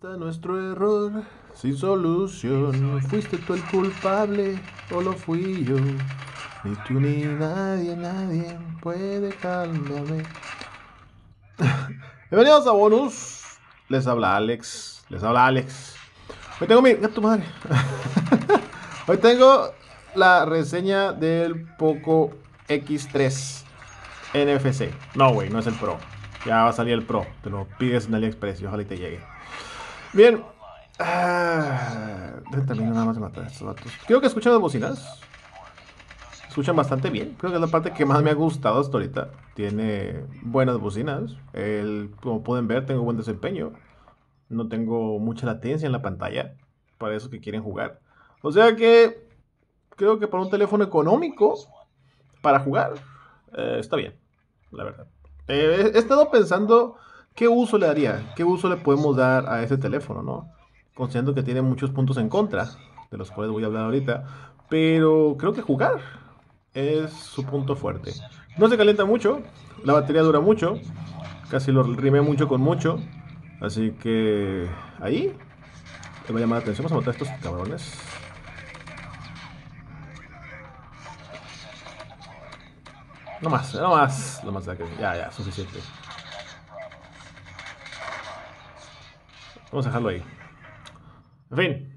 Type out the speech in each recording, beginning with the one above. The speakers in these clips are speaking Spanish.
nuestro error sin solución. ¿Fuiste tú el culpable o lo fui yo? Ni tú ni nadie, nadie puede calmarme. Bienvenidos a Bonus. Les habla Alex. Les habla Alex. Hoy tengo mi. ¡Gato madre! Hoy tengo la reseña del Poco X3 NFC. No, güey, no es el Pro. Ya va a salir el Pro. Te lo pides en AliExpress y ojalá y te llegue. Bien. Ah, terminar nada más de matar a estos datos Creo que escuchan las bocinas. Escuchan bastante bien. Creo que es la parte que más me ha gustado hasta ahorita. Tiene buenas bocinas. El, como pueden ver, tengo buen desempeño. No tengo mucha latencia en la pantalla. Para esos que quieren jugar. O sea que creo que para un teléfono económico, para jugar, eh, está bien, la verdad. Eh, he estado pensando ¿qué uso le daría? ¿Qué uso le podemos dar a ese teléfono, no? Considerando que tiene muchos puntos en contra, de los cuales voy a hablar ahorita, pero creo que jugar es su punto fuerte. No se calienta mucho, la batería dura mucho, casi lo rime mucho con mucho, así que ahí te va a llamar la atención, vamos a matar a estos cabrones. No más, no más, no más, ya, ya, suficiente. Vamos a dejarlo ahí. En fin.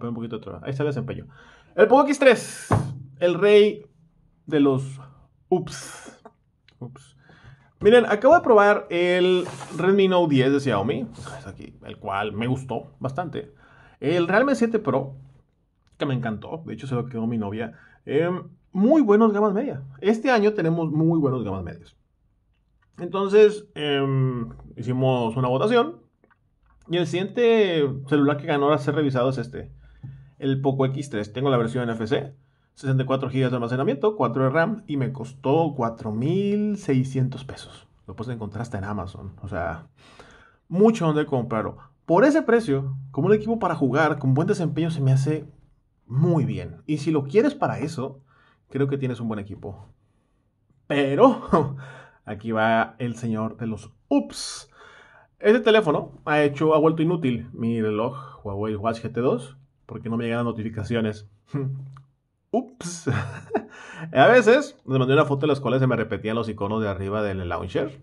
Un poquito otro. Ahí está el desempeño. El x 3. El rey de los ups. Ups. Miren, acabo de probar el Redmi Note 10 de Xiaomi, el cual me gustó bastante. El Realme 7 Pro, que me encantó, de hecho se lo quedó mi novia. Em, muy buenos gamas media. Este año tenemos muy buenos gamas medias. Entonces, em, hicimos una votación y el siguiente celular que ganó a ser revisado es este, el Poco X3. Tengo la versión NFC, 64 GB de almacenamiento, 4 de RAM y me costó 4.600 pesos. Lo puedes encontrar hasta en Amazon, o sea, mucho donde comprarlo. Por ese precio, como un equipo para jugar con buen desempeño se me hace muy bien. Y si lo quieres para eso, creo que tienes un buen equipo. Pero aquí va el señor de los ups. Este teléfono ha hecho, ha vuelto inútil mi reloj Huawei Watch GT2 porque no me llegan notificaciones. Ups. a veces me mandé una foto en las cuales se me repetían los iconos de arriba del launcher.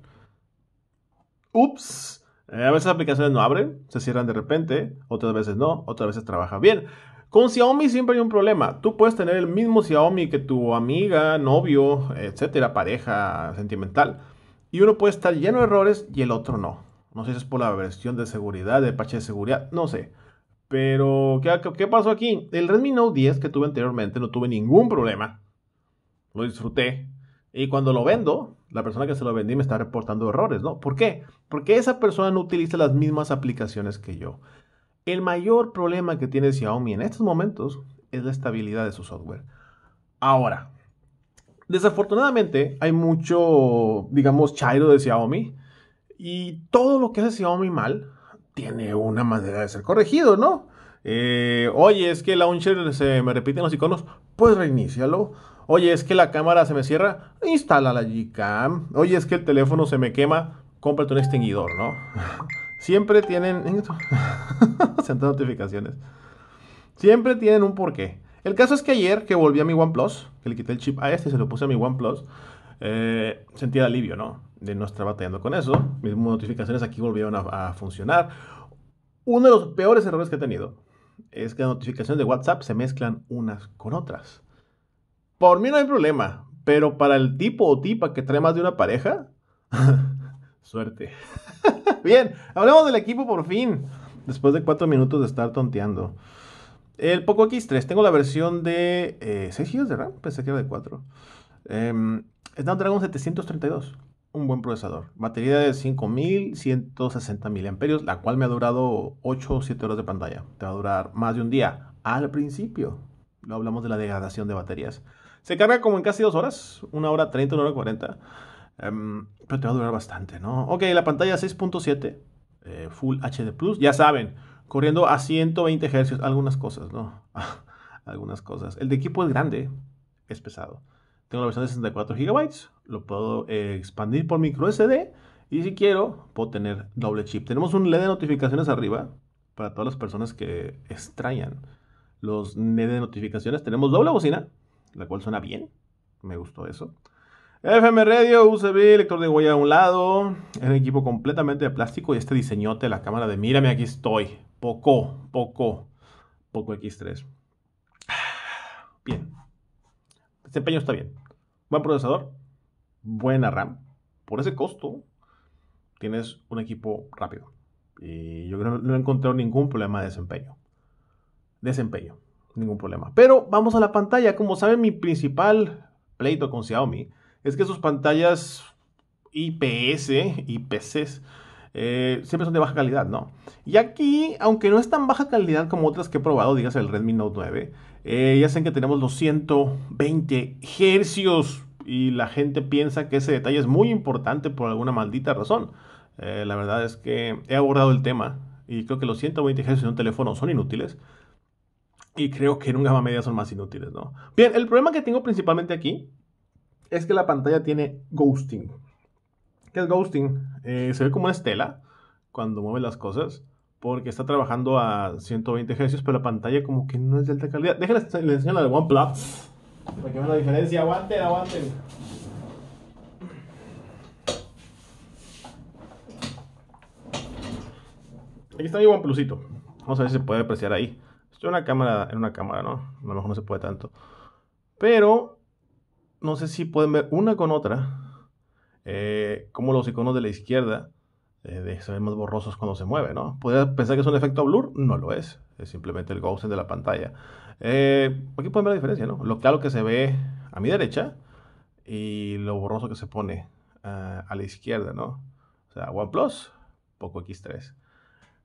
Ups. A veces las aplicaciones no abren, se cierran de repente, otras veces no, otras veces trabaja bien. Con Xiaomi siempre hay un problema. Tú puedes tener el mismo Xiaomi que tu amiga, novio, etcétera, pareja sentimental. Y uno puede estar lleno de errores y el otro no. No sé si es por la versión de seguridad, de parche de seguridad, no sé. Pero, ¿qué, ¿qué, pasó aquí? El Redmi Note 10 que tuve anteriormente no tuve ningún problema. Lo disfruté. Y cuando lo vendo, la persona que se lo vendí me está reportando errores, ¿no? ¿Por qué? Porque esa persona no utiliza las mismas aplicaciones que yo. El mayor problema que tiene Xiaomi en estos momentos es la estabilidad de su software. Ahora, desafortunadamente hay mucho, digamos, chairo de Xiaomi y todo lo que hace muy mal tiene una manera de ser corregido, ¿no? Eh, oye, es que el launcher se me repiten los iconos, pues reinícialo. Oye, es que la cámara se me cierra, instala la Gcam. Oye, es que el teléfono se me quema, cómprate un extinguidor, ¿no? Siempre tienen. Sentan notificaciones. Siempre tienen un porqué. El caso es que ayer que volví a mi OnePlus, que le quité el chip a este y se lo puse a mi OnePlus, eh, sentía alivio, ¿no? De no estar batallando con eso. Mis notificaciones aquí volvieron a, funcionar. Uno de los peores errores que he tenido es que las notificaciones de WhatsApp se mezclan unas con otras. Por mí no hay problema, pero para el tipo o tipa que trae más de una pareja, suerte. Bien, hablemos del equipo por fin, después de cuatro minutos de estar tonteando. El Poco X3, tengo la versión de eh, 6 GB de RAM, pensé que era de 4. Eh, em, Snapdragon 732, un buen procesador. Batería de 5160 mAh, la cual me ha durado 8 o 7 horas de pantalla. Te va a durar más de un día. Al principio, lo hablamos de la degradación de baterías. Se carga como en casi 2 horas, 1 hora 30, 1 hora 40. Em, pero te va a durar bastante, ¿no? Ok, la pantalla 6.7, eh, Full HD Plus, ya saben, corriendo a 120 Hz, algunas cosas, ¿no? algunas cosas. El de equipo es grande, es pesado tengo la versión de 64 GB, lo puedo eh, expandir por micro SD y si quiero puedo tener doble chip. Tenemos un LED de notificaciones arriba para todas las personas que extrañan los LED de notificaciones. Tenemos doble bocina, la cual suena bien, me gustó eso. FM Radio, USB, lector de huella a un lado, es un equipo completamente de plástico y este diseñote, la cámara de mírame, aquí estoy, poco, poco, poco X3. Bien, desempeño está bien. Buen procesador, buena RAM. Por ese costo, tienes un equipo rápido. Y yo no, no he encontrado ningún problema de desempeño. Desempeño, ningún problema. Pero vamos a la pantalla. Como saben, mi principal pleito con Xiaomi es que sus pantallas IPS, IPCs, eh, siempre son de baja calidad, ¿no? Y aquí, aunque no es tan baja calidad como otras que he probado, digas el Redmi Note 9, eh, ya saben que tenemos los 120 Hz y la gente piensa que ese detalle es muy importante por alguna maldita razón. Eh, la verdad es que he abordado el tema y creo que los 120 Hz en un teléfono son inútiles. Y creo que en un gama media son más inútiles, ¿no? Bien, el problema que tengo principalmente aquí es que la pantalla tiene ghosting que es ghosting? Eh, se ve como una estela cuando mueve las cosas, porque está trabajando a 120 Hz, pero la pantalla como que no es de alta calidad. Déjenme les enseño la de OnePlus, para que vean la diferencia. Aguanten, aguanten. Aquí está mi OnePlusito. Vamos a ver si se puede apreciar ahí. Estoy en una cámara, en una cámara, ¿no? A lo mejor no se puede tanto. Pero no sé si pueden ver una con otra eh, como los iconos de la izquierda eh, se ven más borrosos cuando se mueve, ¿no? ¿Puedes pensar que es un efecto blur, no lo es, es simplemente el ghosting de la pantalla. Eh, aquí pueden ver la diferencia, ¿no? Lo claro que se ve a mi derecha y lo borroso que se pone ah, a la izquierda, ¿no? O sea, OnePlus, Poco X3.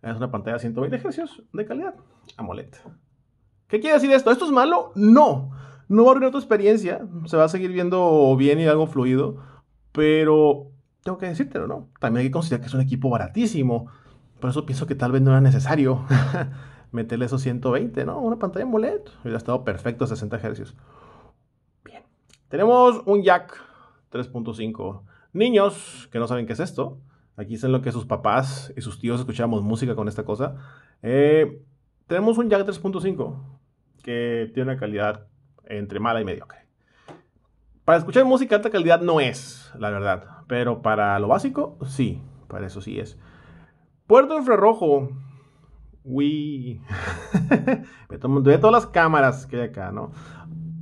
Es una pantalla de 120 Hz de calidad, AMOLED. ¿Qué quiere decir esto? ¿Esto es malo? No. No va a arruinar tu experiencia. Se va a seguir viendo bien y algo fluido. Pero tengo que decírtelo, ¿no? También hay que considerar que es un equipo baratísimo. Por eso pienso que tal vez no era necesario meterle esos 120, ¿no? Una pantalla en bolet. Hubiera estado perfecto a 60 Hz. Bien. Tenemos un jack 3.5. Niños que no saben qué es esto. Aquí es lo que sus papás y sus tíos escuchábamos música con esta cosa. Eh, tenemos un jack 3.5 que tiene una calidad entre mala y mediocre. Para escuchar música de alta calidad no es, la verdad. Pero para lo básico, sí. Para eso sí es. Puerto Infrarrojo. Uy. ve todas las cámaras que hay acá, ¿no?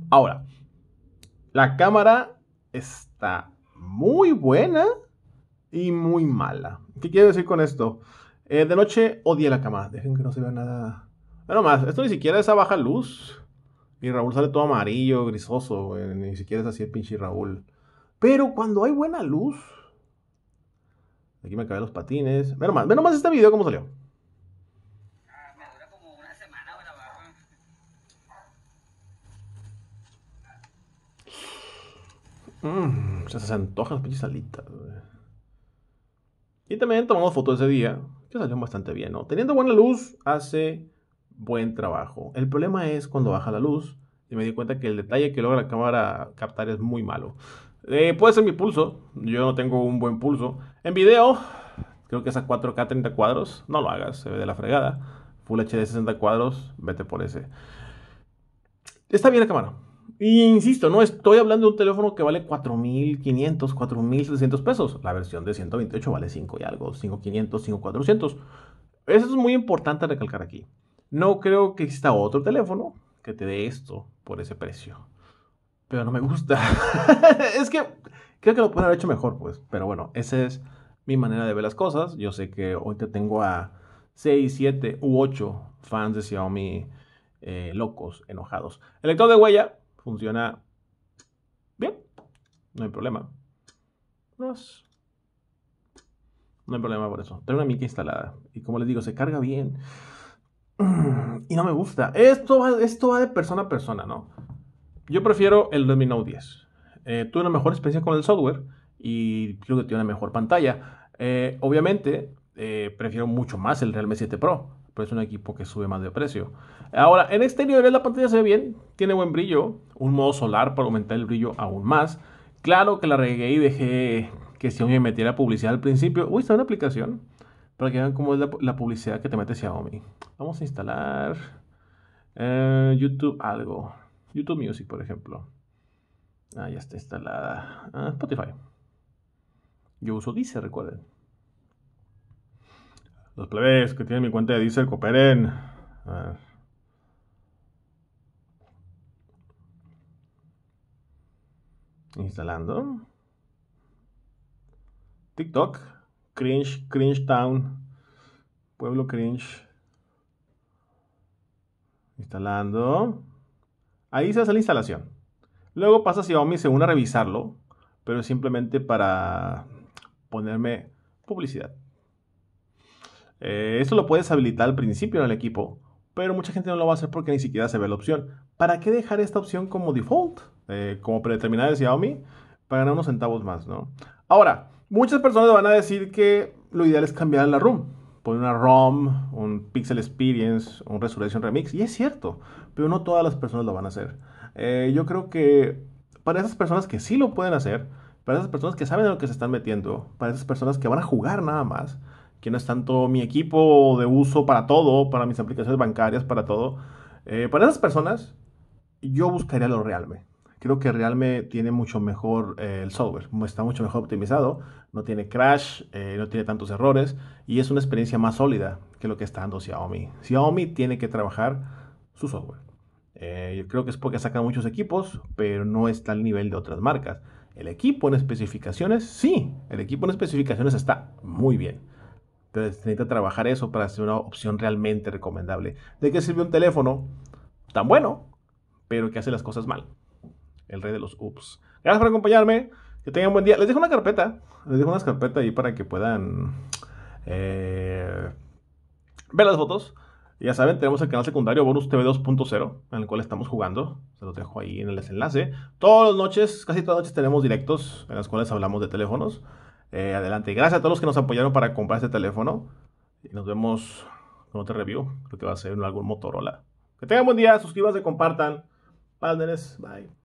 Ahora, la cámara está muy buena y muy mala. ¿Qué quiero decir con esto? Eh, de noche odié la cámara. Dejen que no se vea nada. No más, esto ni siquiera es a baja luz. Y Raúl sale todo amarillo, grisoso, Ni siquiera es así el pinche Raúl. Pero cuando hay buena luz. Aquí me acabé los patines. Menos nomás, menos nomás este video cómo salió. Mmm, se, se antojan las pinches alitas. Y también tomamos fotos ese día, que salió bastante bien, ¿no? Teniendo buena luz, hace buen trabajo. El problema es cuando baja la luz y me di cuenta que el detalle que logra la cámara captar es muy malo. Eh, puede ser mi pulso, yo no tengo un buen pulso. En video, creo que es a 4K 30 cuadros, no lo hagas, se ve de la fregada. Full HD 60 cuadros, vete por ese. Está bien la cámara. insisto, no estoy hablando de un teléfono que vale 4.500, 4.600 pesos. La versión de 128 vale 5 y algo, 5.500, 5.400. Eso es muy importante recalcar aquí. No creo que exista otro teléfono que te dé esto por ese precio. Pero no me gusta. es que creo que lo pueden haber hecho mejor, pues. Pero bueno, esa es mi manera de ver las cosas. Yo sé que hoy te tengo a 6, 7 u 8 fans de Xiaomi eh, locos, enojados. El lector de huella funciona bien. No hay problema. No, hay problema por eso. Tengo una mica instalada. Y como les digo, se carga bien. Y no me gusta. Esto va, esto va de persona a persona, ¿no? Yo prefiero el Redmi Note 10. Eh, tuve una mejor experiencia con el software y creo que tiene una mejor pantalla. Eh, obviamente, eh, prefiero mucho más el Realme 7 Pro, pero es un equipo que sube más de precio. Ahora, en exterior la pantalla se ve bien, tiene buen brillo, un modo solar para aumentar el brillo aún más. Claro que la regué y dejé que si me metiera publicidad al principio. Uy, está una aplicación para que vean cómo es la, publicidad que te mete Xiaomi. Vamos a instalar eh, YouTube algo. YouTube Music, por ejemplo. Ah, ya está instalada. Ah, Spotify. Yo uso Deezer, recuerden. Los plebes que tienen mi cuenta de Deezer, cooperen. A ver. Instalando. TikTok. Cringe, Cringe Town, Pueblo Cringe. Instalando. Ahí se hace la instalación. Luego pasa Xiaomi según a revisarlo, pero simplemente para ponerme publicidad. Eso eh, esto lo puedes habilitar al principio en el equipo, pero mucha gente no lo va a hacer porque ni siquiera se ve la opción. ¿Para qué dejar esta opción como default? Eh, como predeterminada de Xiaomi, para ganar unos centavos más, ¿no? Ahora, Muchas personas van a decir que lo ideal es cambiar la ROM. Poner una ROM, un Pixel Experience, un Resurrection Remix. Y es cierto, pero no todas las personas lo van a hacer. Eh, yo creo que para esas personas que sí lo pueden hacer, para esas personas que saben a lo que se están metiendo, para esas personas que van a jugar nada más, que no es tanto mi equipo de uso para todo, para mis aplicaciones bancarias, para todo, eh, para esas personas yo buscaría lo realme creo que Realme tiene mucho mejor eh, el software, está mucho mejor optimizado, no tiene crash, eh, no tiene tantos errores y es una experiencia más sólida que lo que está dando Xiaomi. Xiaomi tiene que trabajar su software. Eh, yo creo que es porque sacan muchos equipos, pero no está al nivel de otras marcas. El equipo en especificaciones, sí, el equipo en especificaciones está muy bien. Entonces necesita trabajar eso para ser una opción realmente recomendable. ¿De qué sirve un teléfono tan bueno, pero que hace las cosas mal? el rey de los ups. Gracias por acompañarme. Que tengan buen día. Les dejo una carpeta. Les dejo una carpetas ahí para que puedan eh, ver las fotos. Ya saben, tenemos el canal secundario Bonus TV 2.0, en el cual estamos jugando. Se los dejo ahí en el desenlace. Todas las noches, casi todas las noches, tenemos directos en las cuales hablamos de teléfonos. Eh, adelante. Gracias a todos los que nos apoyaron para comprar este teléfono. Y nos vemos con otra review. Creo que va a ser en algún Motorola. Que tengan buen día, suscríbanse, compartan. Paldenes. bye.